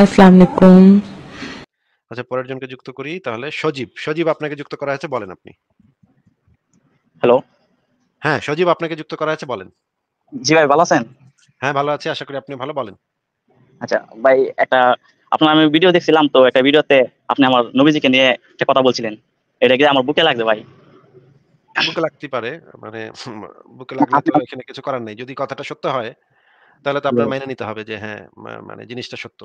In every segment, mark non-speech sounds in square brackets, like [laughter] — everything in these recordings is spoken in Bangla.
আচ্ছা পরের জনকে যুক্ত করি তাহলে সজীব সজীব আপনাকে যুক্ত করা হয়েছে বলেন আপনি হ্যালো হ্যাঁ সজীব আপনাকে যুক্ত করা হয়েছে বলেন জি ভাই ভালো আছেন হ্যাঁ ভালো আছি আশা করি আপনি ভালো বলেন আচ্ছা ভাই একটা আপনার আমি ভিডিও দেখছিলাম তো একটা ভিডিওতে আপনি আমার নবীজিকে নিয়ে একটা কথা বলছিলেন এটা কি আমার বুকে লাগবে ভাই বুকে লাগতে পারে মানে বুকে আচ্ছা। এখানে কিছু করার নেই যদি কথাটা সত্য হয় তাহলে তো আপনার মাইনে নিতে হবে যে হ্যাঁ মানে জিনিসটা সত্য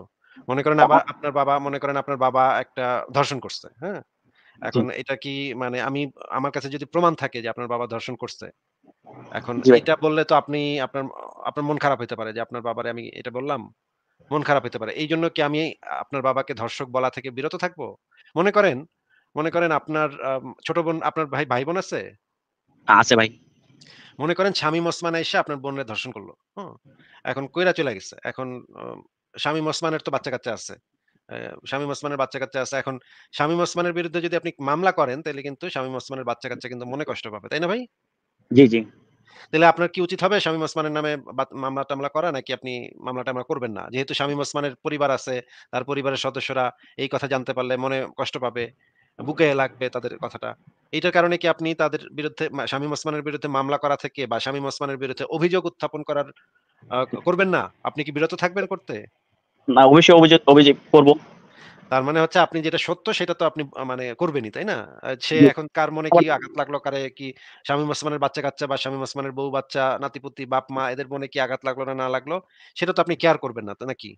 মনে করেন আবার আপনার বাবা মনে করেন আপনার বাবা একটা ধর্ষণ করছে হ্যাঁ এখন এটা কি মানে আমি আমার কাছে যদি প্রমাণ থাকে যে আপনার বাবা ধর্ষণ করছে এখন এটা বললে তো আপনি আপনার আপনার মন খারাপ হতে পারে যে আপনার বাবারে আমি এটা বললাম মন খারাপ হতে পারে এই জন্য কি আমি আপনার বাবাকে ধর্ষক বলা থেকে বিরত থাকব মনে করেন মনে করেন আপনার ছোট বোন আপনার ভাই ভাই বোন আছে আছে ভাই মনে করেন শামীম ওসমান এসে আপনার বোনের ধর্ষণ করলো হ্যাঁ এখন কইরা চলে গেছে এখন শামীম ওসমানের তো বাচ্চা কাচ্চা আছে শামীম ওসমানের বাচ্চা কাচ্চা আছে এখন শামীম ওসমানের বিরুদ্ধে যদি আপনি মামলা করেন তাহলে কিন্তু শামীম ওসমানের বাচ্চা কাচ্চা কিন্তু মনে কষ্ট পাবে তাই না ভাই জি জি তাহলে আপনার কি উচিত হবে শামীম ওসমানের নামে মামলা টামলা করা নাকি আপনি মামলা টামলা করবেন না যেহেতু শামীম ওসমানের পরিবার আছে তার পরিবারের সদস্যরা এই কথা জানতে পারলে মনে কষ্ট পাবে বুকে লাগবে তাদের কথাটা এইটার কারণে কি আপনি তাদের বিরুদ্ধে শামীম ওসমানের বিরুদ্ধে মামলা করা থেকে বা শামীম ওসমানের বিরুদ্ধে অভিযোগ উত্থাপন করার করবেন না আপনি কি বিরত থাকবেন করতে না অবশ্যই অভিযোগ অভিযোগ করব তার মানে হচ্ছে আপনি যেটা সত্য সেটা তো আপনি মানে করবেনই তাই না সে এখন কার মনে কি আঘাত লাগলো কারে কি স্বামী মাসমানের বাচ্চা কাচ্চা বা স্বামী মাসমানের বউ বাচ্চা নাতিপুতি বাপ মা এদের মনে কি আঘাত লাগলো না না লাগলো সেটা তো আপনি কেয়ার করবেন না নাকি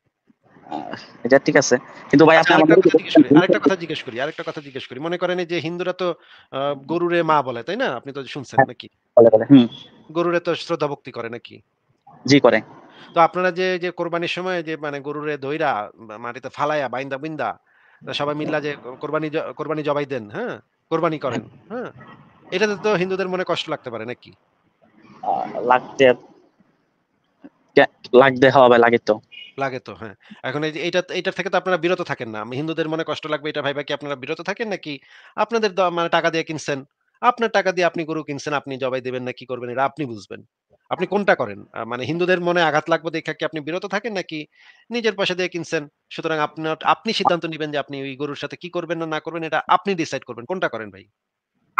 এটা ঠিক আছে কিন্তু ভাই আচ্ছা, আরেকটা কথা জিজ্ঞেস করি আরেকটা কথা জিজ্ঞেস করি মনে করেন যে হিন্দুরা তো গরুরে মা বলে তাই না আপনি তো শুনছেন হ্যাঁ, নাকি গরুরে তো শ্রদ্ধা ভক্তি করে নাকি জি করে তো আপনারা যে যে কোরবানির সময় যে মানে গরুরে ধইরা মাটিতে ফালাইয়া বাইন্দা বিন্দা সবাই মিল্লা যে কোরবানি কোরবানি জবাই দেন হ্যাঁ কোরবানি করেন হ্যাঁ এটাতে তো হিন্দুদের মনে কষ্ট লাগতে পারে নাকি লাগতে লাগতে হবে লাগে তো লাগে তো হ্যাঁ এখন এই এটা এটার থেকে তো আপনারা বিরত থাকেন না হিন্দুদের মনে কষ্ট লাগবে এটা ভাইবা কি আপনারা বিরত থাকেন নাকি আপনাদের মানে টাকা দিয়ে কিনছেন আপনার টাকা দিয়ে আপনি গরু কিনছেন আপনি জবাই দেবেন না কি করবেন এটা আপনি বুঝবেন আপনি কোনটা করেন মানে হিন্দুদের মনে আঘাত লাগবে দেখে কি আপনি বিরত থাকেন নাকি নিজের পয়সা দিয়ে কিনছেন সুতরাং আপনার আপনি সিদ্ধান্ত নেবেন যে আপনি ওই গরুর সাথে কি করবেন না না করবেন এটা আপনি ডিসাইড করবেন কোনটা করেন ভাই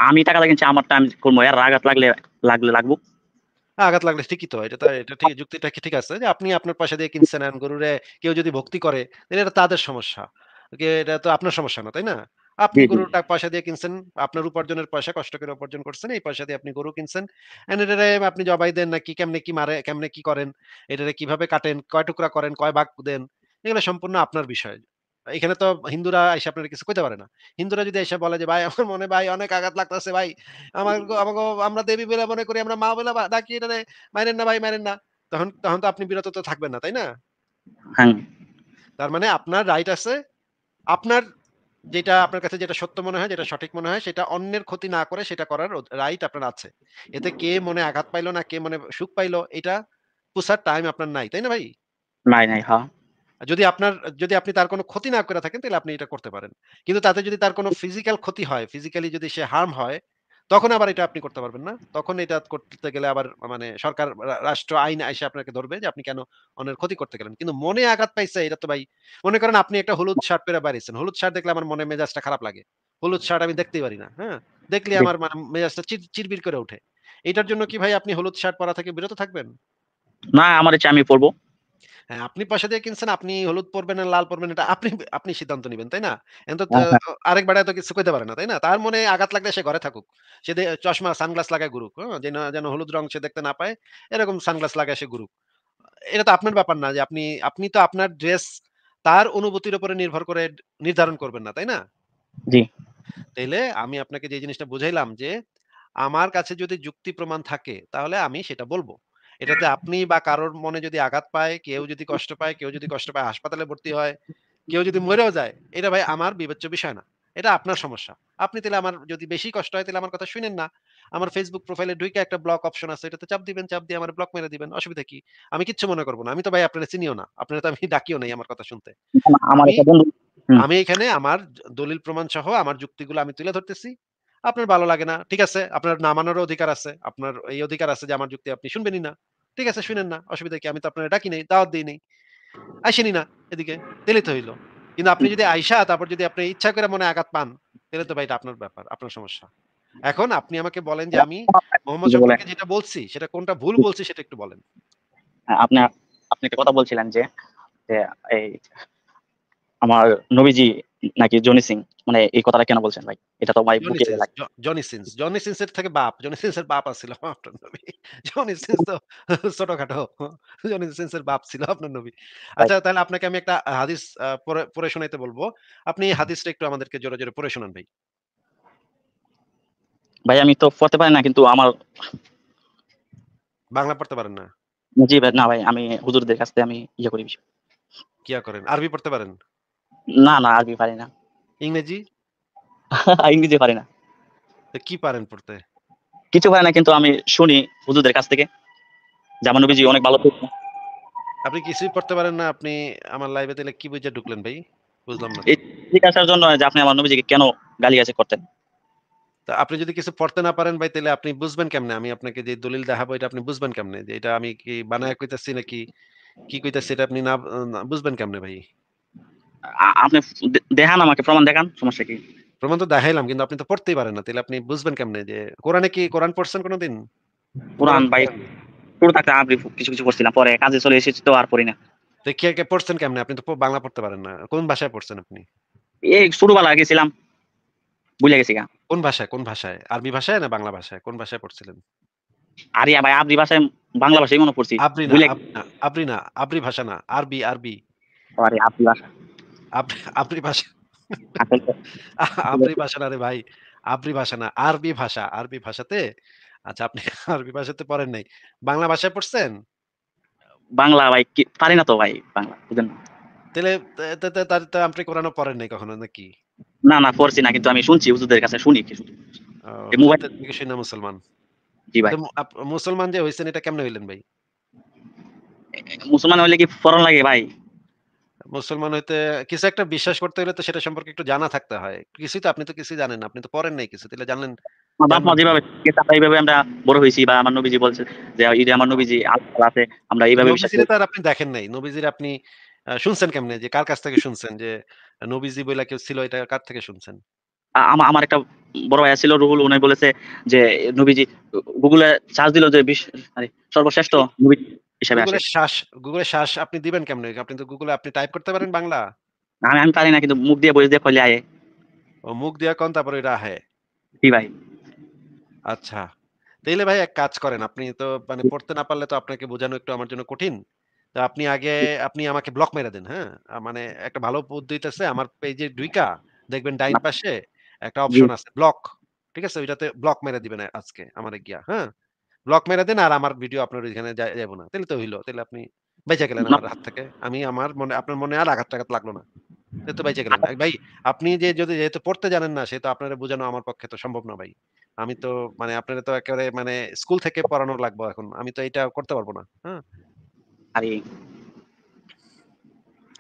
আমি টাকা লাগিয়েছি আমার টাইম করবো আর আঘাত লাগলে লাগলে লাগবো আঘাত লাগলে ঠিকই তো এটা এটা ঠিক যুক্তিটা ঠিক আছে যে আপনি আপনার পয়সা দিয়ে কিনছেন গরুরে কেউ যদি ভক্তি করে তাহলে এটা তাদের সমস্যা এটা তো আপনার সমস্যা না তাই না আপনি গরুর টাকা পয়সা দিয়ে কিনছেন আপনার উপার্জনের পয়সা কষ্ট করে উপার্জন করছেন এই পয়সা দিয়ে আপনি গরু কিনছেন এটারে আপনি জবাই দেন নাকি কেমনে কি মারে কেমনে কি করেন এটারে কিভাবে কাটেন কয় টুকরা করেন কয় ভাগ দেন এগুলো সম্পূর্ণ আপনার বিষয় এখানে তো হিন্দুরা এসে আপনার কিছু কইতে পারে না হিন্দুরা যদি এসে বলে যে ভাই আমার মনে ভাই অনেক আঘাত লাগতেছে ভাই আমার আমাকে আমরা দেবী বেলা মনে করি আমরা মা বেলা ডাকি এটা মারেন না ভাই মারেন না তখন তখন তো আপনি বিরত তো থাকবেন না তাই না হ্যাঁ। তার মানে আপনার রাইট আছে আপনার যেটা আপনার কাছে যেটা সত্য মনে হয় যেটা সঠিক মনে হয় সেটা অন্যের ক্ষতি না করে সেটা করার রাইট আপনার আছে এতে কে মনে আঘাত পাইলো না কে মনে সুখ পাইলো এটা পুষার টাইম আপনার নাই তাই না ভাই নাই নাই হ্যাঁ যদি আপনার যদি আপনি তার কোনো ক্ষতি না করে থাকেন তাহলে আপনি এটা করতে পারেন কিন্তু তাতে যদি তার কোনো ফিজিক্যাল ক্ষতি হয় ফিজিক্যালি যদি সে হার্ম হয় তখন আবার এটা আপনি করতে পারবেন না তখন এটা করতে গেলে আবার মানে সরকার রাষ্ট্র আইন এসে আপনাকে ধরবে যে আপনি কেন অন্যের ক্ষতি করতে গেলেন কিন্তু মনে আঘাত পাইছে এটা তো ভাই মনে করেন আপনি একটা হলুদ শার্ট পেরে বাড়িয়েছেন হলুদ শার্ট দেখলে আমার মনে মেজাজটা খারাপ লাগে হলুদ শার্ট আমি দেখতেই পারি না হ্যাঁ দেখলে আমার মানে মেজাজটা চিরবির করে ওঠে এটার জন্য কি ভাই আপনি হলুদ শার্ট পরা থেকে বিরত থাকবেন না আমার ইচ্ছা আমি পরবো হ্যাঁ, আপনি পয়সা দিয়ে কিনছেন আপনি হলুদ পরবেন না লাল পরবেন এটা আপনি আপনি সিদ্ধান্ত নেবেন তাই না এখন হ্যাঁ, হ্যাঁ। তো আরেক বেড়ায় তো কিছু কইতে পারে না তাই না তার মনে আঘাত লাগলে সে ঘরে থাকুক সে চশমা সানগ্লাস লাগায় গুরুক যেন যেন হলুদ রং সে দেখতে না পায় এরকম সানগ্লাস লাগায় সে গুরুক এটা তো আপনার ব্যাপার না যে আপনি আপনি তো আপনার ড্রেস তার অনুভূতির উপরে নির্ভর করে নির্ধারণ করবেন না তাই না জি তাইলে আমি আপনাকে যে জিনিসটা বুঝাইলাম যে আমার কাছে যদি যুক্তি প্রমাণ থাকে তাহলে আমি সেটা বলবো এটাতে আপনি বা কারোর মনে যদি আঘাত পায় কেউ যদি কষ্ট পায় কেউ যদি কষ্ট পায় হাসপাতালে ভর্তি হয় কেউ যদি মরেও যায় এটা ভাই আমার বিবেচ্য বিষয় না এটা আপনার সমস্যা আপনি তাহলে আমার যদি বেশি কষ্ট হয় তাহলে আমার কথা শুনেন না আমার ফেসবুক প্রোফাইলে ঢুকে একটা ব্লক অপশন আছে এটাতে চাপ দিবেন চাপ দিয়ে আমার ব্লক মেরে দিবেন অসুবিধা কি আমি কিচ্ছু মনে করবো না আমি তো ভাই আপনারা চিনিও না আপনারা তো আমি ডাকিও নাই আমার কথা শুনতে আমি এখানে আমার দলিল প্রমাণ সহ আমার যুক্তিগুলো আমি তুলে ধরতেছি আপনার ভালো লাগে না ঠিক আছে আপনার না মানারও অধিকার আছে আপনার এই অধিকার আছে যে আমার যুক্তি আপনি শুনবেনই না ঠিক আছে শুনেন না অসুবিধা কি আমি তো আপনার ডাকি নেই দাওয়াত দিই নেই আসেনি না এদিকে দিলে তো হইলো কিন্তু আপনি যদি আইসা তারপর যদি আপনি ইচ্ছা করে মনে আঘাত পান তাহলে তো ভাই এটা আপনার ব্যাপার আপনার সমস্যা এখন আপনি আমাকে বলেন যে আমি মোহাম্মদ সম্পর্কে যেটা বলছি সেটা কোনটা ভুল বলছি সেটা একটু বলেন হ্যাঁ, আপনি আপনি একটা কথা বলছিলেন যে এই আমার নবীজি নাকি জনি সিং মানে এই কথাটা কেন বলছেন ভাই এটা তো ভাই বুকে লাগে জনি সিং জনি সিং এর থেকে বাপ জনি সিং এর বাপ আছিল আপনার নবী জনি সিং তো ছোটখাটো জনি সিং এর বাপ ছিল আপনার নবী আচ্ছা তাহলে আপনাকে আমি একটা হাদিস পড়ে শোনাতে বলবো আপনি হাদিসটা একটু আমাদেরকে জোরে জোরে পড়ে শোনান ভাই ভাই আমি তো পড়তে পারি না কিন্তু আমার বাংলা পড়তে পারেন না জি ভাই না ভাই আমি হুজুরদের কাছে আমি ইয়ে করি কি করেন আরবি পড়তে পারেন না না আরবি পারি না ইংরেজি [laughs] ইংরেজি পারি না তো কি পারেন পড়তে কিছু পারি না কিন্তু আমি শুনি হুজুরদের কাছ থেকে জামান নবীজি অনেক ভালো আপনি কিছুই পড়তে পারেন না আপনি আমার লাইভে তাহলে কি বুঝে ঢুকলেন ভাই বুঝলাম না ঠিক আসার জন্য যে আপনি আমার নবীজিকে কেন গালি গাছে করতেন তা আপনি যদি কিছু পড়তে না পারেন ভাই তাহলে আপনি বুঝবেন কেমনে আমি আপনাকে যে দলিল দেখাবো এটা আপনি বুঝবেন কেমনে যে এটা আমি কি বানায় কইতাছি নাকি কি কইতাছি এটা আপনি না বুঝবেন কেমনে ভাই আপনি দেখান আমাকে প্রমাণ দেখান সমস্যা কি প্রমাণ তো দেখাইলাম কিন্তু আপনি তো পড়তেই পারেন না তাহলে আপনি বুঝবেন কেমনে যে কোরআনে কি কোরআন পড়ছেন কোনোদিন কোরআন ভাই পুরো থাকতে আমি কিছু কিছু পড়ছিলাম পরে কাজে চলে এসেছি তো আর পড়ি না তো কে কে পড়ছেন কেমনে আপনি তো বাংলা পড়তে পারেন না কোন ভাষায় পড়ছেন আপনি এই ছোটবেলা গেছিলাম বুঝে গেছি কোন ভাষায় কোন ভাষায় আরবি ভাষায় না বাংলা ভাষায় কোন ভাষায় পড়ছিলেন আরিয়া ভাই আরবি ভাষায় বাংলা ভাষায় মনে পড়ছি আপনি না আপনি না আরবি ভাষা না আরবি আরবি আরে আপনি ভাষা আপনি ভাষা [laughs] আপনি ভাষা না রে ভাই আপনি ভাষা না আরবি ভাষা আরবি ভাষাতে আচ্ছা আপনি [laughs] আরবি ভাষাতে পড়েন নাই বাংলা ভাষায় পড়ছেন বাংলা ভাই পারি না তো ভাই বাংলা বুঝেন তাহলে আপনি কোরআনও পড়েন নাই কখনো নাকি না না পড়ছি না কিন্তু আমি শুনছি হুজুরদের কাছে শুনি কি শুধু মোবাইল শুনে মুসলমান জি ভাই মুসলমান যে হইছেন এটা কেমনে হইলেন ভাই মুসলমান হইলে কি ফরন লাগে ভাই মুসলমান হইতে কিছু একটা বিশ্বাস করতে হলে তো সেটা সম্পর্কে একটু জানা থাকতে হয় কিছুই তো আপনি তো কিছুই জানেন আপনি তো পড়েন নাই কিছু তাহলে জানলেন আমরা বড় হয়েছি বা আমার নবীজি বলছে যে ঈদে আমার নবীজি আছে আমরা এইভাবে তার আপনি দেখেন নাই নবীজির আপনি শুনছেন কেমনে যে কার কাছ থেকে শুনছেন যে নবীজি বইলা কেউ ছিল এটা কার থেকে শুনছেন আমার একটা বড় ভাই ছিল রুহুল উনি বলেছে যে নবীজি গুগলে সার্চ দিল যে সর্বশ্রেষ্ঠ নবী হিসেবে আসে শ্বাস গুগলে শ্বাস আপনি দিবেন কেমনে আপনি তো গুগলে আপনি টাইপ করতে পারেন বাংলা আমি আমি পারি না কিন্তু মুখ দিয়ে বইস দিয়ে কইলে আয়ে ও মুখ দিয়ে কোন তারপর এটা আহে কি ভাই আচ্ছা তাইলে ভাই এক কাজ করেন আপনি তো মানে পড়তে না পারলে তো আপনাকে বোঝানো একটু আমার জন্য কঠিন তো আপনি আগে আপনি আমাকে ব্লক মেরে দেন হ্যাঁ মানে একটা ভালো পদ্ধতি আছে আমার পেজে ডুইকা দেখবেন ডাইন পাশে একটা অপশন আছে ব্লক ঠিক আছে ওইটাতে ব্লক মেরে দিবেন আজকে আমার গিয়া হ্যাঁ ব্লক মেরে দেন আর আমার ভিডিও আপনার ওইখানে যাব না তাহলে তো হইলো তাহলে আপনি বেঁচে গেলেন আমার হাত থেকে আমি আমার মনে আপনার মনে আর আঘাত টাঘাত লাগলো না তো বেঁচে গেলেন ভাই আপনি যে যদি যেহেতু পড়তে জানেন না সে তো আপনারা বোঝানো আমার পক্ষে তো সম্ভব না ভাই আমি তো মানে আপনারা তো একেবারে মানে স্কুল থেকে পড়ানো লাগবে এখন আমি তো এটা করতে পারবো না হ্যাঁ আরে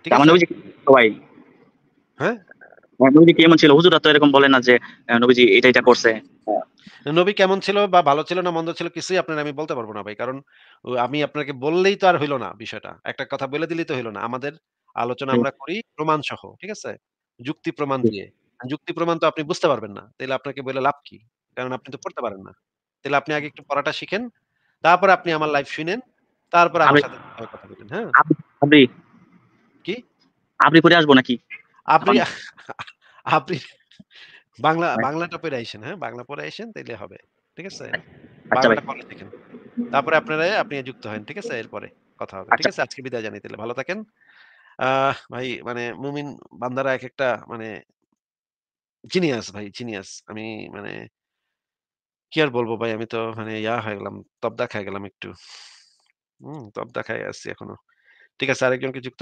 ঠিক আছে মানে ভাই হ্যাঁ হ্যাঁ, হ্যাঁ। নবী কেমন ছিল বা ভালো ছিল না মন্দ ছিল কিছুই আপনার আমি বলতে পারবো না ভাই কারণ আমি আপনাকে বললেই তো আর হইলো না বিষয়টা একটা কথা বলে দিলেই তো হইলো না আমাদের আলোচনা আমরা করি প্রমাণ সহ ঠিক আছে যুক্তি প্রমাণ দিয়ে যুক্তি প্রমাণ তো আপনি বুঝতে পারবেন না তাহলে আপনাকে বলে লাভ কি কারণ আপনি তো পড়তে পারেন না তাহলে আপনি আগে একটু পড়াটা শিখেন তারপর আপনি আমার লাইফ শুনেন তারপর আমার সাথে কথা বলেন হ্যাঁ কি আপনি করে আসবো নাকি আপনি [laughs] আপনি বাংলা বাংলাটা পরে আইসেন হ্যাঁ বাংলা পড়ে আইসেন তাইলে হবে ঠিক আছে আচ্ছা, আচ্ছা বাংলাটা পরে দেখেন তারপরে আপনারা আপনি যুক্ত হন ঠিক আছে এরপরে কথা হবে ঠিক আচ্ছা। আছে আজকে বিদায় জানাই তাহলে ভালো থাকেন ভাই মানে মুমিন বান্দারা এক একটা মানে জিনিয়াস ভাই জিনিয়াস আমি মানে কি আর বলবো ভাই আমি তো মানে ইয়া হয়ে গেলাম তবদা খেয়ে গেলাম একটু হম তবদা খেয়ে আসছি এখনো ঠিক আছে আরেকজনকে যুক্ত